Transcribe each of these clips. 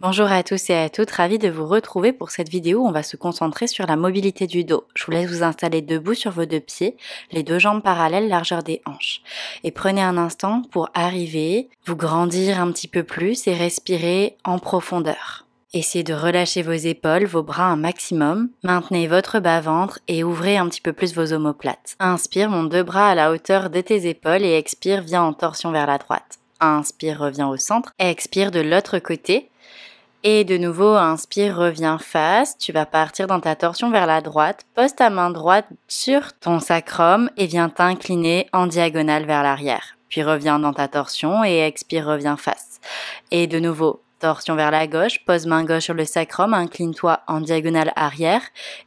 Bonjour à tous et à toutes, ravi de vous retrouver pour cette vidéo où on va se concentrer sur la mobilité du dos. Je vous laisse vous installer debout sur vos deux pieds, les deux jambes parallèles, largeur des hanches. Et prenez un instant pour arriver, vous grandir un petit peu plus et respirer en profondeur. Essayez de relâcher vos épaules, vos bras un maximum. Maintenez votre bas-ventre et ouvrez un petit peu plus vos omoplates. Inspire, mon deux bras à la hauteur de tes épaules et expire, viens en torsion vers la droite. Inspire, revient au centre. Expire de l'autre côté. Et de nouveau, inspire, reviens face. Tu vas partir dans ta torsion vers la droite. Pose ta main droite sur ton sacrum et viens t'incliner en diagonale vers l'arrière. Puis reviens dans ta torsion et expire, reviens face. Et de nouveau, torsion vers la gauche. Pose main gauche sur le sacrum. Incline-toi en diagonale arrière.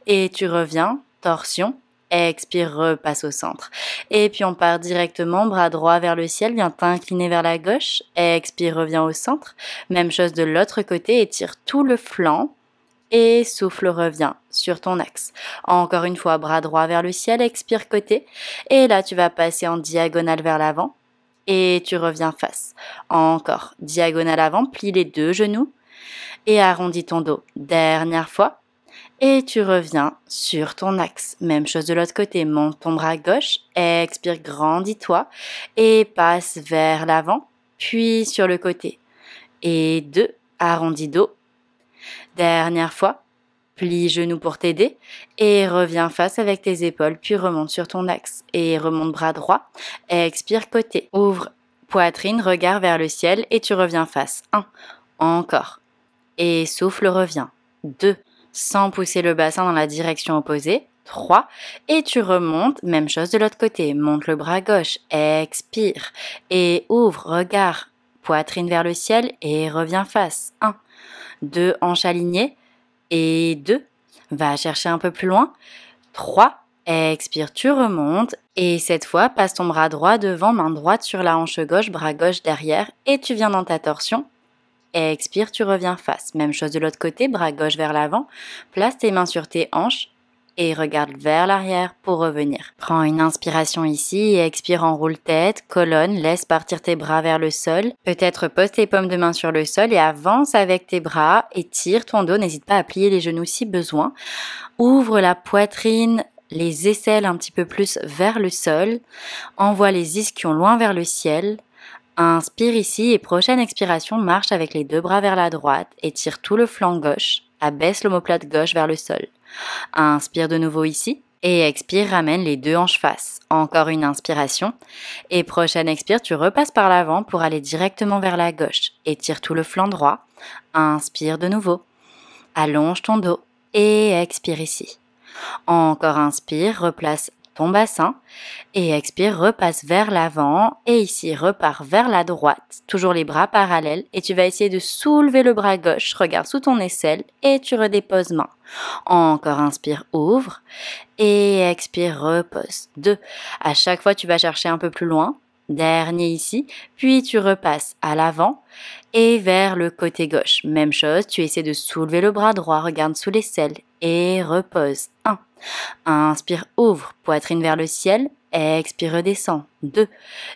Et tu reviens, torsion, expire, repasse au centre. Et puis on part directement, bras droit vers le ciel, vient t'incliner vers la gauche, expire, reviens au centre. Même chose de l'autre côté, étire tout le flanc. Et souffle, revient sur ton axe. Encore une fois, bras droit vers le ciel, expire côté. Et là, tu vas passer en diagonale vers l'avant. Et tu reviens face. Encore, diagonale avant, plie les deux genoux. Et arrondis ton dos. Dernière fois, et tu reviens sur ton axe. Même chose de l'autre côté. Monte ton bras gauche, expire, grandis-toi et passe vers l'avant, puis sur le côté. Et deux, arrondis dos. Dernière fois, plie genoux pour t'aider et reviens face avec tes épaules, puis remonte sur ton axe et remonte bras droit. Expire côté. Ouvre poitrine, regarde vers le ciel et tu reviens face. Un, encore. Et souffle, reviens. Deux, sans pousser le bassin dans la direction opposée. 3. Et tu remontes, même chose de l'autre côté. Monte le bras gauche, expire et ouvre, regard, poitrine vers le ciel et reviens face. 1. 2. Hanches alignées et 2. Va chercher un peu plus loin. 3. Expire, tu remontes et cette fois passe ton bras droit devant, main droite sur la hanche gauche, bras gauche derrière et tu viens dans ta torsion. Expire, tu reviens face. Même chose de l'autre côté, bras gauche vers l'avant. Place tes mains sur tes hanches et regarde vers l'arrière pour revenir. Prends une inspiration ici et expire en roule tête, colonne, laisse partir tes bras vers le sol. Peut-être pose tes paumes de main sur le sol et avance avec tes bras, et tire ton dos, n'hésite pas à plier les genoux si besoin. Ouvre la poitrine, les aisselles un petit peu plus vers le sol. Envoie les ischions loin vers le ciel. Inspire ici et prochaine expiration, marche avec les deux bras vers la droite, étire tout le flanc gauche, abaisse l'omoplate gauche vers le sol. Inspire de nouveau ici et expire, ramène les deux hanches face. Encore une inspiration et prochaine expire, tu repasses par l'avant pour aller directement vers la gauche. Étire tout le flanc droit, inspire de nouveau. Allonge ton dos et expire ici. Encore inspire, replace bassin. Et expire, repasse vers l'avant. Et ici, repars vers la droite. Toujours les bras parallèles. Et tu vas essayer de soulever le bras gauche. Regarde sous ton aisselle. Et tu redéposes main. Encore inspire, ouvre. Et expire, repose. Deux. À chaque fois, tu vas chercher un peu plus loin dernier ici, puis tu repasses à l'avant et vers le côté gauche. Même chose, tu essaies de soulever le bras droit, regarde sous l'aisselle et repose. 1. Inspire, ouvre, poitrine vers le ciel. Expire, redescend. Deux.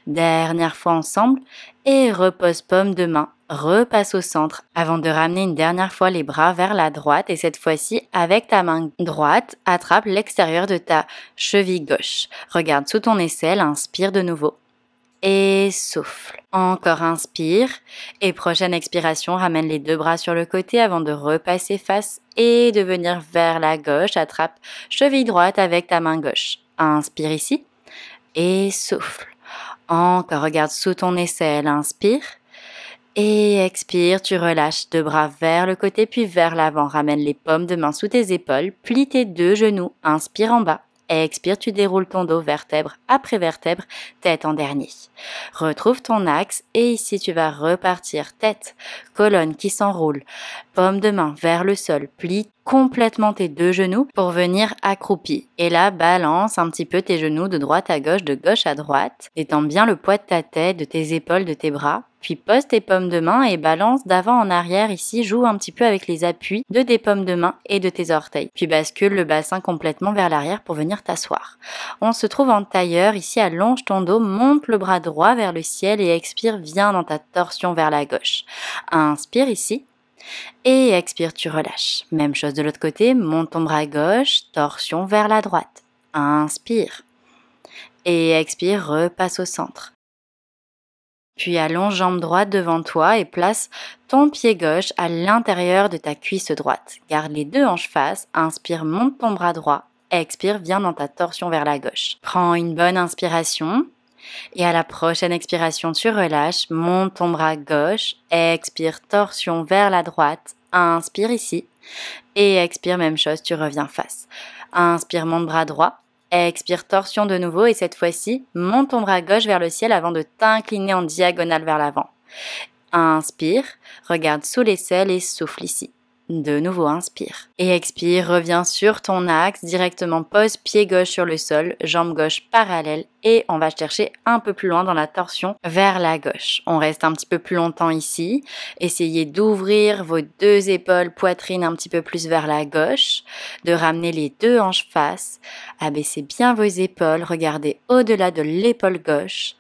Dernière fois ensemble. Et repose pomme de main. Repasse au centre avant de ramener une dernière fois les bras vers la droite. Et cette fois-ci, avec ta main droite, attrape l'extérieur de ta cheville gauche. Regarde sous ton aisselle. Inspire de nouveau et souffle. Encore inspire et prochaine expiration, ramène les deux bras sur le côté avant de repasser face et de venir vers la gauche. Attrape cheville droite avec ta main gauche. Inspire ici et souffle. Encore regarde sous ton aisselle, inspire. Et expire, tu relâches deux bras vers le côté puis vers l'avant. Ramène les paumes de main sous tes épaules, plie tes deux genoux, inspire en bas expire, tu déroules ton dos vertèbre après vertèbre, tête en dernier. Retrouve ton axe et ici tu vas repartir tête, colonne qui s'enroule, paume de main vers le sol, plie complètement tes deux genoux pour venir accroupi. Et là, balance un petit peu tes genoux de droite à gauche, de gauche à droite. Détends bien le poids de ta tête, de tes épaules, de tes bras. Puis pose tes pommes de main et balance d'avant en arrière ici, joue un petit peu avec les appuis de tes pommes de main et de tes orteils. Puis bascule le bassin complètement vers l'arrière pour venir t'asseoir. On se trouve en tailleur, ici allonge ton dos, monte le bras droit vers le ciel et expire, viens dans ta torsion vers la gauche. Inspire ici, et expire, tu relâches. Même chose de l'autre côté, monte ton bras gauche, torsion vers la droite. Inspire. Et expire, repasse au centre. Puis allonge jambe droite devant toi et place ton pied gauche à l'intérieur de ta cuisse droite. Garde les deux hanches face, inspire, monte ton bras droit, expire, viens dans ta torsion vers la gauche. Prends une bonne inspiration, et à la prochaine expiration, tu relâches, monte ton bras gauche, expire, torsion vers la droite, inspire ici, et expire, même chose, tu reviens face. Inspire, monte bras droit, expire, torsion de nouveau, et cette fois-ci, monte ton bras gauche vers le ciel avant de t'incliner en diagonale vers l'avant. Inspire, regarde sous l'aisselle et souffle ici. De nouveau, inspire. Et expire, reviens sur ton axe, directement pose pied gauche sur le sol, jambe gauche parallèle et on va chercher un peu plus loin dans la torsion vers la gauche. On reste un petit peu plus longtemps ici. Essayez d'ouvrir vos deux épaules, poitrine un petit peu plus vers la gauche, de ramener les deux hanches face, abaissez bien vos épaules, regardez au-delà de l'épaule gauche.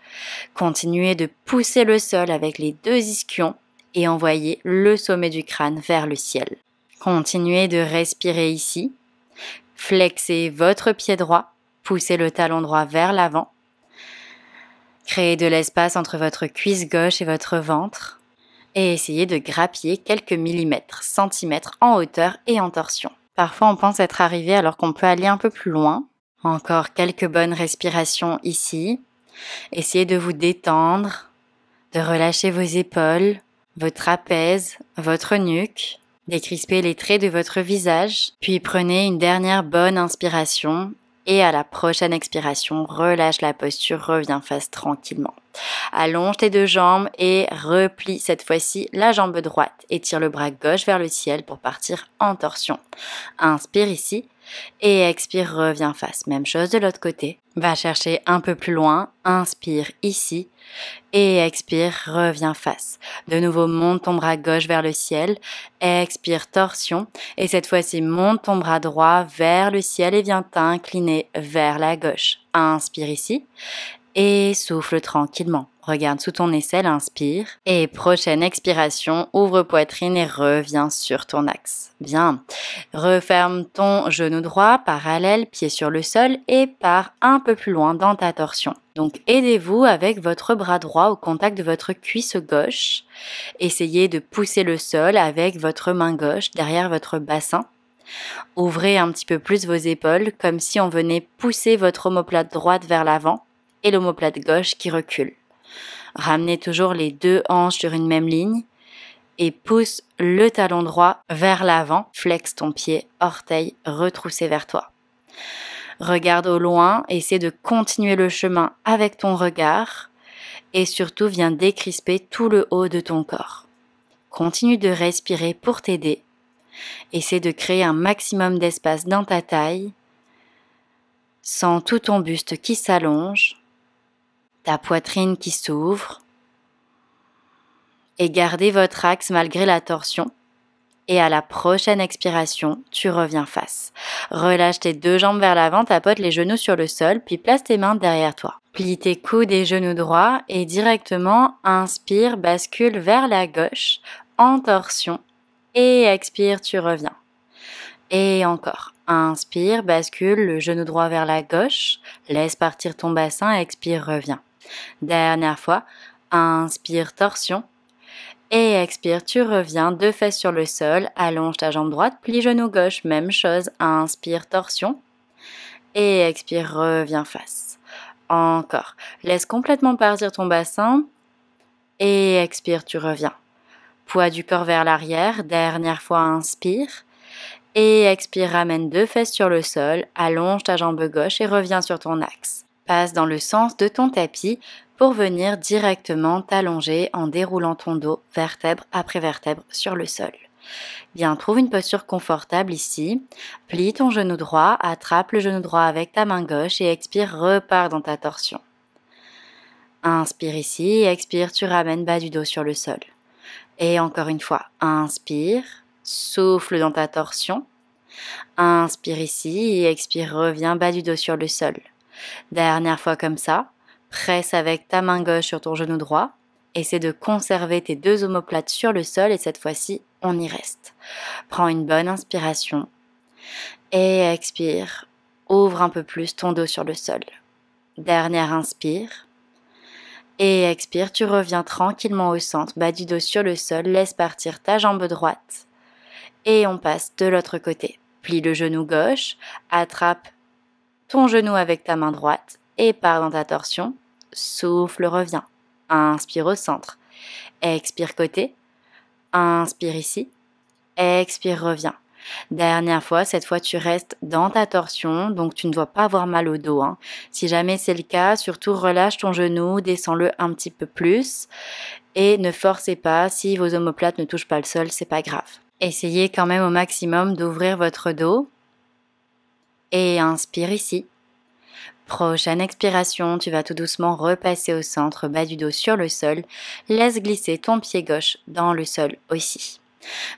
Continuez de pousser le sol avec les deux ischions et envoyez le sommet du crâne vers le ciel. Continuez de respirer ici. Flexez votre pied droit, poussez le talon droit vers l'avant. Créez de l'espace entre votre cuisse gauche et votre ventre et essayez de grappiller quelques millimètres, centimètres en hauteur et en torsion. Parfois on pense être arrivé alors qu'on peut aller un peu plus loin. Encore quelques bonnes respirations ici. Essayez de vous détendre, de relâcher vos épaules, votre trapèze, votre nuque. Décrispez les traits de votre visage, puis prenez une dernière bonne inspiration et à la prochaine expiration, relâche la posture, reviens face tranquillement. Allonge tes deux jambes et replie cette fois-ci la jambe droite. et Étire le bras gauche vers le ciel pour partir en torsion. Inspire ici et expire, reviens face. Même chose de l'autre côté. Va chercher un peu plus loin, inspire ici et expire, reviens face. De nouveau, monte ton bras gauche vers le ciel, expire, torsion et cette fois-ci, monte ton bras droit vers le ciel et viens t'incliner vers la gauche. Inspire ici et souffle tranquillement. Regarde sous ton aisselle, inspire. Et prochaine expiration, ouvre poitrine et reviens sur ton axe. Bien. Referme ton genou droit, parallèle, pied sur le sol et pars un peu plus loin dans ta torsion. Donc aidez-vous avec votre bras droit au contact de votre cuisse gauche. Essayez de pousser le sol avec votre main gauche derrière votre bassin. Ouvrez un petit peu plus vos épaules comme si on venait pousser votre omoplate droite vers l'avant et l'omoplate gauche qui recule. Ramenez toujours les deux hanches sur une même ligne et pousse le talon droit vers l'avant. Flexe ton pied, orteil retroussé vers toi. Regarde au loin, essaie de continuer le chemin avec ton regard et surtout viens décrisper tout le haut de ton corps. Continue de respirer pour t'aider. Essaie de créer un maximum d'espace dans ta taille. sans tout ton buste qui s'allonge ta poitrine qui s'ouvre. Et gardez votre axe malgré la torsion. Et à la prochaine expiration, tu reviens face. Relâche tes deux jambes vers l'avant, tapote les genoux sur le sol, puis place tes mains derrière toi. Plie tes coudes et genoux droits et directement inspire, bascule vers la gauche en torsion et expire, tu reviens. Et encore. Inspire, bascule le genou droit vers la gauche, laisse partir ton bassin, expire, reviens. Dernière fois, inspire torsion et expire, tu reviens, deux fesses sur le sol, allonge ta jambe droite, plie genou gauche, même chose, inspire torsion et expire, reviens face. Encore, laisse complètement partir ton bassin et expire, tu reviens. Poids du corps vers l'arrière, dernière fois, inspire. Et expire, ramène deux fesses sur le sol, allonge ta jambe gauche et reviens sur ton axe passe dans le sens de ton tapis pour venir directement t'allonger en déroulant ton dos vertèbre après vertèbre sur le sol. Bien, trouve une posture confortable ici. Plie ton genou droit, attrape le genou droit avec ta main gauche et expire, repars dans ta torsion. Inspire ici, expire, tu ramènes bas du dos sur le sol. Et encore une fois, inspire, souffle dans ta torsion. Inspire ici, expire, reviens bas du dos sur le sol. Dernière fois comme ça, presse avec ta main gauche sur ton genou droit. Essaie de conserver tes deux omoplates sur le sol et cette fois-ci, on y reste. Prends une bonne inspiration et expire. Ouvre un peu plus ton dos sur le sol. Dernière inspire. Et expire, tu reviens tranquillement au centre, bas du dos sur le sol, laisse partir ta jambe droite. Et on passe de l'autre côté. Plie le genou gauche, attrape ton genou avec ta main droite et pars dans ta torsion. Souffle, reviens. Inspire au centre. Expire côté. Inspire ici. Expire, reviens. Dernière fois, cette fois tu restes dans ta torsion, donc tu ne dois pas avoir mal au dos. Hein. Si jamais c'est le cas, surtout relâche ton genou, descends-le un petit peu plus et ne forcez pas. Si vos omoplates ne touchent pas le sol, c'est pas grave. Essayez quand même au maximum d'ouvrir votre dos et inspire ici. Prochaine expiration, tu vas tout doucement repasser au centre, bas du dos sur le sol. Laisse glisser ton pied gauche dans le sol aussi.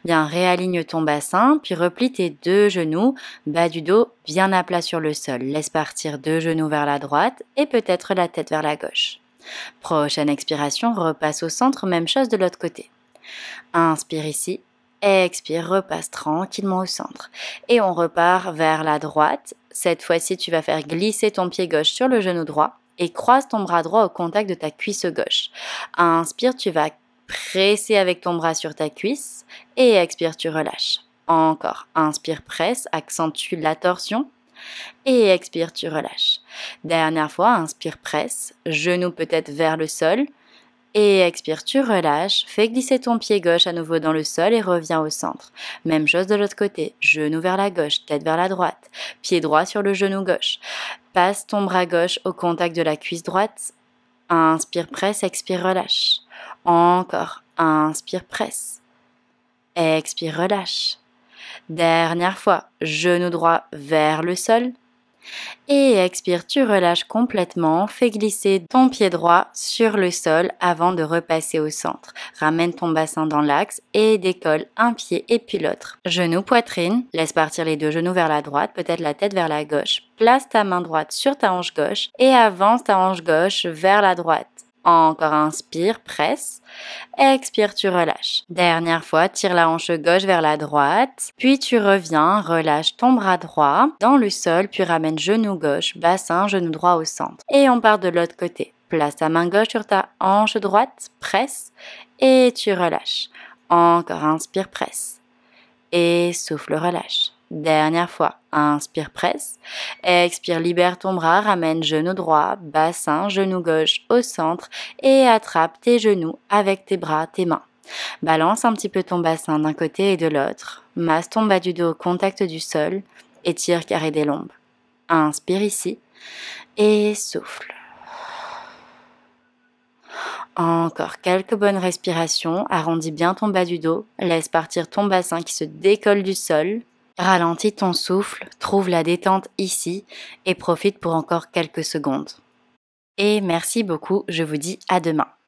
Bien, réaligne ton bassin, puis replie tes deux genoux, bas du dos bien à plat sur le sol. Laisse partir deux genoux vers la droite et peut-être la tête vers la gauche. Prochaine expiration, repasse au centre, même chose de l'autre côté. Inspire ici, expire, repasse tranquillement au centre. Et on repart vers la droite. Cette fois-ci, tu vas faire glisser ton pied gauche sur le genou droit et croise ton bras droit au contact de ta cuisse gauche. Inspire, tu vas presser avec ton bras sur ta cuisse et expire, tu relâches. Encore. Inspire, presse, accentue la torsion et expire, tu relâches. Dernière fois, inspire, presse, genou peut-être vers le sol. Et expire, tu relâches, fais glisser ton pied gauche à nouveau dans le sol et reviens au centre. Même chose de l'autre côté, genou vers la gauche, tête vers la droite, pied droit sur le genou gauche. Passe ton bras gauche au contact de la cuisse droite. Inspire, presse, expire, relâche. Encore, inspire, presse. Expire, relâche. Dernière fois, genou droit vers le sol, et expire, tu relâches complètement, fais glisser ton pied droit sur le sol avant de repasser au centre. Ramène ton bassin dans l'axe et décolle un pied et puis l'autre. Genou poitrine, laisse partir les deux genoux vers la droite, peut-être la tête vers la gauche. Place ta main droite sur ta hanche gauche et avance ta hanche gauche vers la droite. Encore inspire, presse. Expire, tu relâches. Dernière fois, tire la hanche gauche vers la droite. Puis tu reviens, relâche ton bras droit dans le sol, puis ramène genou gauche, bassin, genou droit au centre. Et on part de l'autre côté. Place ta main gauche sur ta hanche droite, presse et tu relâches. Encore inspire, presse. Et souffle, relâche. Dernière fois. Inspire, presse. Expire, libère ton bras, ramène genou droit, bassin, genou gauche au centre et attrape tes genoux avec tes bras, tes mains. Balance un petit peu ton bassin d'un côté et de l'autre. Masse ton bas du dos au contact du sol. Étire carré des lombes. Inspire ici et souffle. Encore quelques bonnes respirations. Arrondis bien ton bas du dos. Laisse partir ton bassin qui se décolle du sol. Ralentis ton souffle, trouve la détente ici et profite pour encore quelques secondes. Et merci beaucoup, je vous dis à demain.